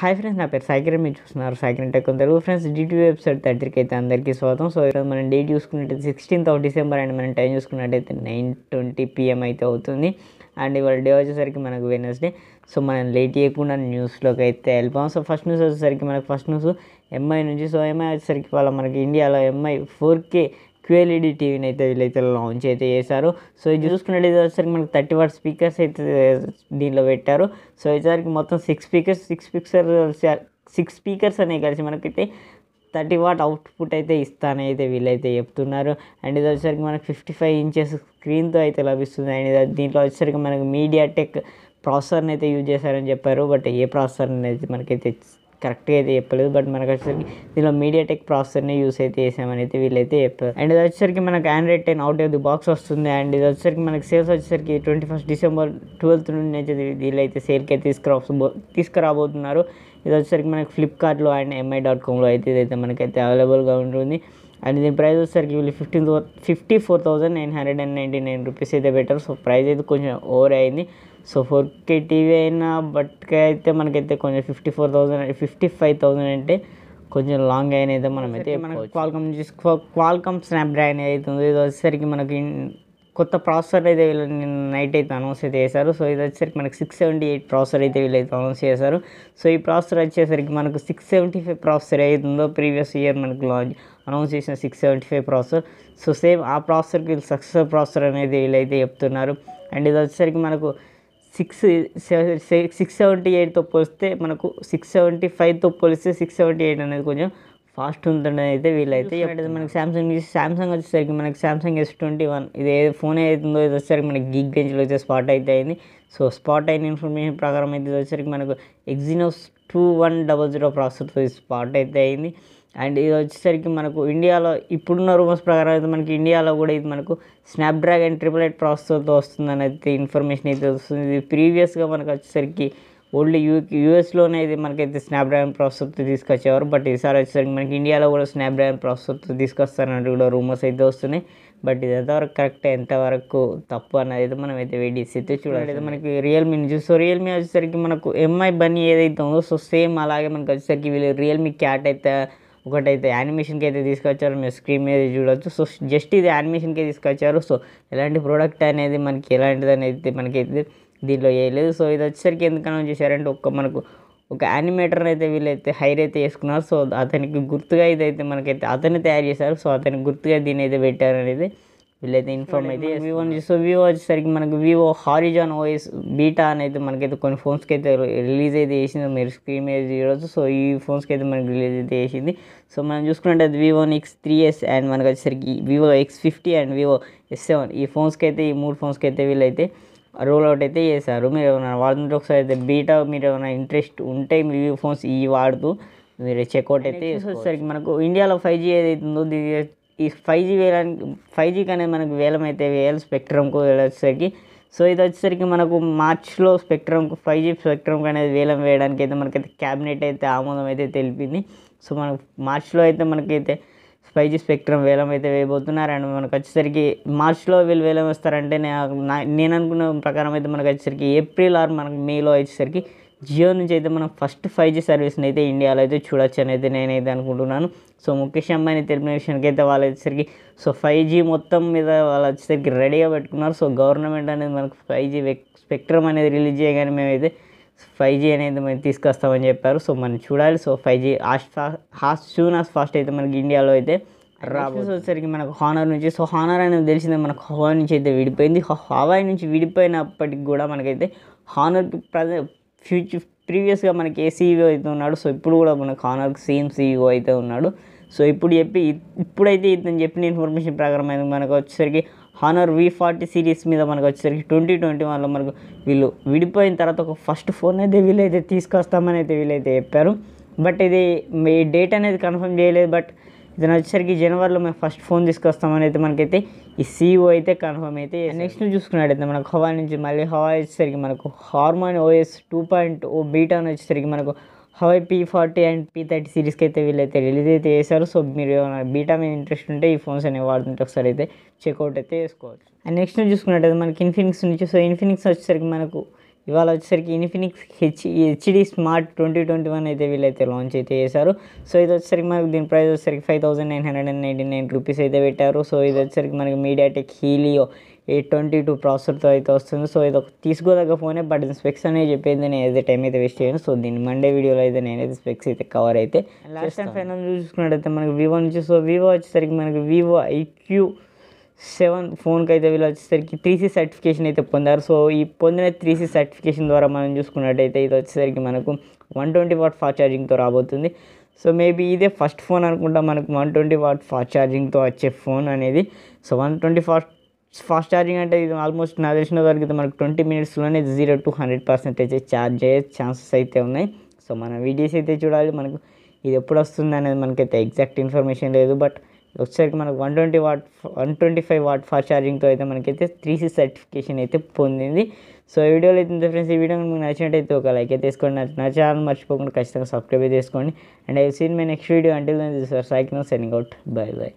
hi friends నా పేరు సాయికిరణ్ మీరు చూస్తున్నారు సాయికిరణ్ టెక్ తెలుగు ఫ్రెండ్స్ డీటీ వెబ్సైట్ థర్టీకి అయితే అందరికీ స్వాగతం సో ఈరోజు మనం డేట్ చూసుకున్నట్టయితే సిక్స్టీన్త్ ఆఫ్ డిసెంబర్ అండ్ మనం టైం చూసుకున్నట్టయితే నైన్ ట్వంటీ పిఎం అయితే అవుతుంది అండ్ ఇవాళ డే వచ్చేసరికి మనకు వెనస్డే సో మనం లేట్ చేయకుండా న్యూస్లోకి అయితే వెళ్ళిపోం సో ఫస్ట్ న్యూస్ వచ్చేసరికి మనకు ఫస్ట్ న్యూస్ ఎంఐ నుంచి సో ఎంఐ వచ్చేసరికి వాళ్ళ మనకి ఇండియాలో ఎంఐ ఫోర్ కే క్యూఎల్ఈడి టీవీని అయితే వీళ్ళైతే లాంచ్ అయితే చేశారు సో ఇది చూసుకున్నట్లయితే వచ్చేసరికి మనకి థర్టీ వాట్ స్పీకర్స్ అయితే దీనిలో పెట్టారు సో ఈసారికి మొత్తం six speakers six speakers six speakers అనేవి కలిసి మనకైతే థర్టీ వాట్ అవుట్పుట్ అయితే ఇస్తానని అయితే వీళ్ళైతే చెప్తున్నారు అండ్ ఇది వచ్చేసరికి మనకి ఫిఫ్టీ ఫైవ్ ఇంచెస్ స్క్రీన్తో అయితే లభిస్తుంది అండ్ ఇది దీంట్లో వచ్చేసరికి మనకి మీడియా టెక్ ప్రాసెసర్ని అయితే యూజ్ చేశారని చెప్పారు బట్ ఏ ప్రాసెసర్ అనేది మనకైతే కరెక్ట్గా అయితే చెప్పలేదు బట్ మనకు వచ్చేసరికి దీనిలో మీడియా టెక్ ప్రాసెసర్ని యూస్ అయితే చేసామని అయితే వీళ్ళైతే చెప్పారు అండ్ ఇది వచ్చేసరికి మనకు android ten out of the box వస్తుంది అండ్ ఇది వచ్చేసరికి మనకి సేల్స్ వచ్చేసరికి ట్వంటీ ఫస్ట్ డిసెంబర్ ట్వెల్త్ నుండి అయితే వీళ్ళైతే సేల్కి అయితే తీసుకురా తీసుకురాబోతున్నారు ఇది వచ్చేసరికి మనకి ఫ్లిప్కార్ట్లో అండ్ ఎంఐ డాట్ కామ్లో అయితే ఇదైతే మనకైతే అవైలబుల్గా ఉంటుంది అండ్ దీని ప్రైస్ వచ్చేసరికి వీళ్ళు fifteen fifty four thousand nine hundred and ninety nine rupees అయితే బెటర్ సో ప్రైస్ అయితే కొంచెం ఓవర్ అయింది సో ఫోర్ కే టీవీ అయినా బట్కే అయితే మనకైతే కొంచెం fifty four thousand fifty five thousand అంటే కొంచెం లాంగ్ అయిన అయితే మనం అయితే మనం క్వాల్కమ్ క్వాల్కమ్ స్నాప్డ్రాగన్ అయితే ఉంది ఇది వచ్చేసరికి మనకి కొత్త ప్రాసెసర్ అయితే వీళ్ళు నైట్ అయితే అనౌన్స్ అయితే చేశారు సో ఇది వచ్చేసరికి మనకి సిక్స్ సెవెంటీ ఎయిట్ ప్రాసెసర్ అయితే వీళ్ళైతే అనౌన్స్ చేశారు సో ఈ ప్రాసెసర్ వచ్చేసరికి మనకు సిక్స్ సెవెంటీ ఫైవ్ ప్రాసెసర్ అయితే ఉందో ప్రీవియస్ ఇయర్ మనకు లాంచ్ అనౌన్స్ చేసిన six seventy five processor so same ఆ ప్రాసెసర్కి సక్సెస్ ప్రాసెసర్ అనేది వీళ్ళైతే చెప్తున్నారు అండ్ ఇది వచ్చేసరికి మనకు సిక్స్ సిక్స్ సెవెంటీ ఎయిట్తో పోలిస్తే మనకు సిక్స్ సెవెంటీ ఫైవ్తో పోలిస్తే సిక్స్ సెవెంటీ ఎయిట్ అనేది కొంచెం ఫాస్ట్ ఉంటుందని అయితే వీళ్ళైతే మనకి శాంసంగ్ శాంసంగ్ వచ్చేసరికి మనకి శాంసంగ్ ఎస్ ట్వంటీ వన్ ఇది ఏ ఫోన్ అవుతుందో ఇది వచ్చేసరికి మనకి గిగ్ బెంచ్లో అయితే స్పాట్ అయితే అయింది సో స్పాట్ అయిన ఇన్ఫర్మేషన్ ప్రకారం అయితే వచ్చేసరికి మనకు Exynos two one double zero ప్రాసెసర్తో స్పాట్ అయితే అయింది అండ్ ఇది వచ్చేసరికి మనకు ఇండియాలో ఇప్పుడున్న రూమర్స్ ప్రకారం అయితే మనకి ఇండియాలో కూడా ఇది మనకు స్నాప్డ్రాగన్ ట్రిపుల్ ఎయిట్ ప్రాసెసర్తో వస్తుందని అయితే ఇన్ఫర్మేషన్ అయితే వస్తుంది ఇది ప్రీవియస్గా మనకు వచ్చేసరికి ఓన్లీ యూ యూఎస్లోనే ఇది మనకైతే స్నాప్డ్రాగన్ ప్రాసెసర్తో తీసుకొచ్చేవారు బట్ ఈసారి వచ్చేసరికి మనకి ఇండియాలో కూడా స్నాప్డ్రాగన్ ప్రాసెసర్తో తీసుకొస్తారన్నట్టు కూడా రూమర్స్ అయితే వస్తున్నాయి బట్ ఇది ఎంతవరకు కరెక్ట్ ఎంతవరకు తప్పు అనేది అయితే మనం అయితే వెయిట్ చేసి అయితే చూడాలి అయితే మనకి రియల్మీని చూస్తే రియల్మీ వచ్చేసరికి మనకు ఎంఐ బన్నీ ఏదైతే ఉందో సో సేమ్ అలాగే మనకు వచ్చేసరికి వీళ్ళు రియల్మీ క్యాట్ అయితే ఇంకోటి అయితే యానిమేషన్కి అయితే తీసుకొచ్చారు మీరు స్క్రీన్ మీద చూడవచ్చు సో జస్ట్ ఇది యానిమేషన్కే తీసుకొచ్చారు సో ఎలాంటి ప్రోడక్ట్ అనేది మనకి ఎలాంటిది అనేది మనకైతే దీనిలో వేయలేదు సో ఇది వచ్చేసరికి ఎందుకన్నా చేశారంటే ఒక్క మనకు ఒక యానిమేటర్ అయితే వీళ్ళైతే హైర్ అయితే వేసుకున్నారు సో అతనికి గుర్తుగా ఇదైతే మనకైతే అతను తయారు చేశారు సో అతనికి గుర్తుగా దీని అయితే పెట్టారు అనేది వీళ్ళైతే ఇన్ఫార్మ్ అయితే వివో సో వివో వచ్చేసరికి మనకు వివో హారిజాన్ ఓఎస్ బీటా అనేది మనకైతే కొన్ని ఫోన్స్కి అయితే రిలీజ్ అయితే వేసింది మీరు స్క్రీన్ మీద చూడవచ్చు సో ఈ ఫోన్స్కి అయితే మనకి రిలీజ్ అయితే వేసింది సో మనం చూసుకున్నట్టు Vivo X three S and మనకు వచ్చేసరికి Vivo X fifty and Vivo S seven ఈ ఫోన్స్కి అయితే ఈ మూడు ఫోన్స్కి అయితే వీళ్ళైతే రోల్ అవుట్ అయితే చేశారు మీరు ఏమైనా వాడుతుంటే ఒకసారి అయితే బీటా మీరు ఏమైనా ఇంట్రెస్ట్ ఉంటే మీ ఫోన్స్ ఇవి వాడుతూ మీరు చెక్అవుట్ అయితే వచ్చేసరికి మనకు ఇండియాలో ఫైవ్ జీ ఏదైతుందో దీని ఈ ఫైవ్ జీ వేయడానికి ఫైవ్ జీకి అనేది మనకు వేలమైతే వేయాలి స్పెక్ట్రమ్కు వెళ్ళేసరికి సో ఇది వచ్చేసరికి మనకు మార్చ్లో స్పెక్ట్రమ్కు ఫైవ్ జీ స్పెక్ట్రమ్కి అనేది వేలం వేయడానికి అయితే మనకైతే క్యాబినెట్ అయితే ఆమోదం అయితే తెలిపింది సో మనకు మార్చ్లో అయితే మనకైతే ఫైవ్ జీ స్పెక్ట్రమ్ వేలం అయితే వేయబోతున్నారు అండ్ మనకు వచ్చేసరికి మార్చ్లో వీళ్ళు వేలం వేస్తారంటే నేను అనుకున్న ప్రకారం అయితే మనకు వచ్చేసరికి ఏప్రిల్ ఆర్ మనకు మేలో వచ్చేసరికి జియో నుంచి అయితే మనం ఫస్ట్ ఫైవ్ జీ సర్వీస్ని అయితే ఇండియాలో అయితే చూడొచ్చు అనేది నేనైతే అనుకుంటున్నాను సో ముఖేష్ అంబానీ తెలిపిన విషయానికి అయితే వాళ్ళు వచ్చేసరికి సో ఫైవ్ జీ మొత్తం మీద వాళ్ళు వచ్చేసరికి రెడీగా పెట్టుకున్నారు సో గవర్నమెంట్ అనేది మనకు ఫైవ్ జీ స్పెక్ట్రమ్ అనేది రిలీజ్ చేయగానే మేమైతే ఫైవ్ జీ అనేది మేము తీసుకొస్తామని చెప్పారు సో మనం చూడాలి so five G as as soon as fast అయితే మనకి ఇండియాలో అయితే రాబోస్ వచ్చేసరికి మనకు హానర్ నుంచి సో హానర్ అనేది తెలిసిందే మనకు హవాయ్ నుంచి అయితే విడిపోయింది హవాయి నుంచి విడిపోయినప్పటికి కూడా మనకైతే హానర్కి ప్రజ ఫ్యూచర్ ప్రీవియస్గా మనకి ఏ సీఈఓ అయితే ఉన్నాడు సో ఇప్పుడు కూడా మన కానర్కి సేమ్ సీఈఓ అయితే ఉన్నాడు సో ఇప్పుడు చెప్పి ఇప్పుడైతే ఇతను చెప్పిన ఇన్ఫర్మేషన్ ప్రకారం అయితే మనకు వచ్చేసరికి హానర్ వి ఫార్టీ సిరీస్ మీద మనకు వచ్చేసరికి ట్వంటీ ట్వంటీ వన్లో మనకు వీళ్ళు విడిపోయిన తర్వాత ఒక ఫస్ట్ ఫోన్ అయితే వీళ్ళైతే తీసుకొస్తామని అయితే వీళ్ళైతే చెప్పారు బట్ ఇది మీ డేట్ అనేది కన్ఫర్మ్ చేయలేదు బట్ దాని వచ్చేసరికి జనవరిలో మేము ఫస్ట్ ఫోన్ తీసుకొస్తామని అయితే మనకైతే ఈ సీఓ e అయితే కన్ఫర్మ్ అయితే నెక్స్ట్ చూసుకున్నట్టయితే మనకు హవా నుంచి మళ్ళీ హవా వచ్చేసరికి మనకు Harmony OS two point O బీటాన్ వచ్చేసరికి మనకు Huawei P forty and P thirty సిరీస్కి అయితే వీళ్ళైతే రిలీజ్ అయితే చేశారు సో మీరు బీటా మీద ఇంట్రెస్ట్ ఉంటే ఈ ఫోన్స్ అనేవి వాడుతుంటే ఒకసారి అయితే చెక్అవుట్ అయితే చేసుకోవచ్చు అండ్ నెక్స్ట్ చూసుకున్నట్టయితే మనకి ఇన్ఫినిక్స్ నుంచి సో ఇన్ఫినిక్స్ వచ్చేసరికి మనకు ఇవాళ వచ్చేసరికి Infinix H HD smart twenty twenty one అయితే వీళ్ళైతే లాంచ్ అయితే చేశారు సో ఇది వచ్చేసరికి మనకు దీని ప్రైస్ వచ్చేసరికి five thousand nine hundred and ninety nine rupees అయితే పెట్టారు సో ఇది వచ్చేసరికి మనకి MediaTek Helio eight twenty two ప్రాసెసర్తో అయితే వస్తుంది సో ఇది ఒక తీసుకోదగ్గ ఫోనే బట్ స్పెక్స్ అనేది చెప్పేది నేను ఏదైతే టైం అయితే వేస్ట్ చేయను సో దీన్ని మండే వీడియోలో అయితే నేనైతే స్పెక్స్ అయితే కవర్ అయితే లాస్ట్ అండ్ ఫైనల్ చూసుకున్నట్టయితే మనకి వివో నుంచి సో వివో వచ్చేసరికి మనకి వివో ఐక్యూ సెవెన్ ఫోన్కి అయితే వీళ్ళు వచ్చేసరికి త్రీ సి సర్టిఫికేషన్ అయితే పొందారు సో ఈ పొందిన త్రీ సి సర్టిఫికేషన్ ద్వారా మనం చూసుకున్నట్టయితే ఇది వచ్చేసరికి మనకు వన్ ట్వంటీ వాట్ ఫాస్ట్ ఛార్జింగ్తో రాబోతుంది సో మేబీ ఇదే ఫస్ట్ ఫోన్ అనుకుంటా మనకు వన్ ట్వంటీ వాట్ ఫాస్ట్ ఛార్జింగ్తో వచ్చే ఫోన్ అనేది so one twenty fast fast charging అంటే ఇది ఆల్మోస్ట్ నా తెలిసిన వరకు మనకు ట్వంటీ మినిట్స్లోనే zero to hundred percentage charge అయ్యే ఛాన్సెస్ అయితే ఉన్నాయి సో మన వీడియోస్ అయితే చూడాలి మనకు ఇది ఎప్పుడు వస్తుంది అనేది మనకైతే ఎగ్జాక్ట్ ఇన్ఫర్మేషన్ లేదు బట్ ఒకసారికి మనకు one twenty watt one twenty five watt fast ఛార్జింగ్తో అయితే మనకైతే త్రీ సి సర్టిఫికేషన్ అయితే పొందింది సో ఈ వీడియోలో అయితే ఫ్రెండ్స్ ఈ వీడియో మీకు నచ్చినట్టయితే ఒక లైక్ అయితే తీసుకోండి నా ఛానల్ మర్చిపోకుండా ఖచ్చితంగా సబ్స్క్రైబ్ చేసుకోండి and I see in my next video అంటే cycle sending out bye by